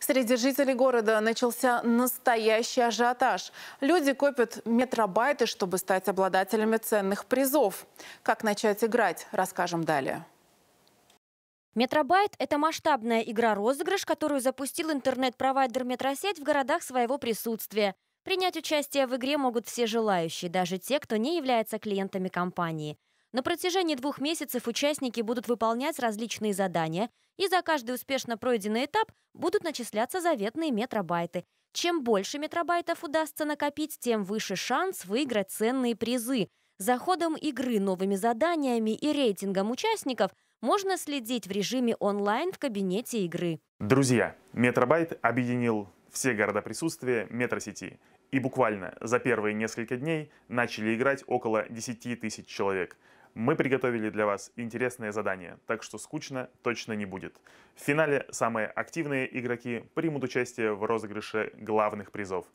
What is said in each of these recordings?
Среди жителей города начался настоящий ажиотаж. Люди копят метробайты, чтобы стать обладателями ценных призов. Как начать играть, расскажем далее. Метробайт – это масштабная игра-розыгрыш, которую запустил интернет-провайдер «Метросеть» в городах своего присутствия. Принять участие в игре могут все желающие, даже те, кто не является клиентами компании – на протяжении двух месяцев участники будут выполнять различные задания, и за каждый успешно пройденный этап будут начисляться заветные метробайты. Чем больше метробайтов удастся накопить, тем выше шанс выиграть ценные призы. За ходом игры, новыми заданиями и рейтингом участников можно следить в режиме онлайн в кабинете игры. Друзья, Метробайт объединил все города присутствия метросети. И буквально за первые несколько дней начали играть около 10 тысяч человек. Мы приготовили для вас интересное задание, так что скучно точно не будет. В финале самые активные игроки примут участие в розыгрыше главных призов.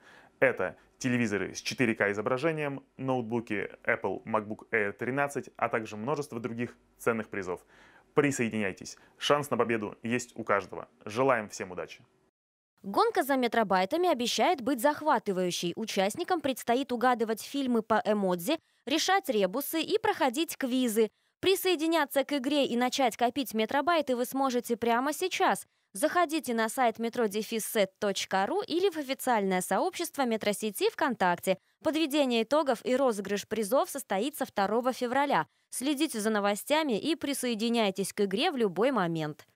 Это телевизоры с 4К изображением, ноутбуки Apple MacBook Air 13, а также множество других ценных призов. Присоединяйтесь. Шанс на победу есть у каждого. Желаем всем удачи. Гонка за метробайтами обещает быть захватывающей. Участникам предстоит угадывать фильмы по эмодзи, решать ребусы и проходить квизы. Присоединяться к игре и начать копить метробайты вы сможете прямо сейчас. Заходите на сайт metrodefisset.ru или в официальное сообщество метросети ВКонтакте. Подведение итогов и розыгрыш призов состоится 2 февраля. Следите за новостями и присоединяйтесь к игре в любой момент.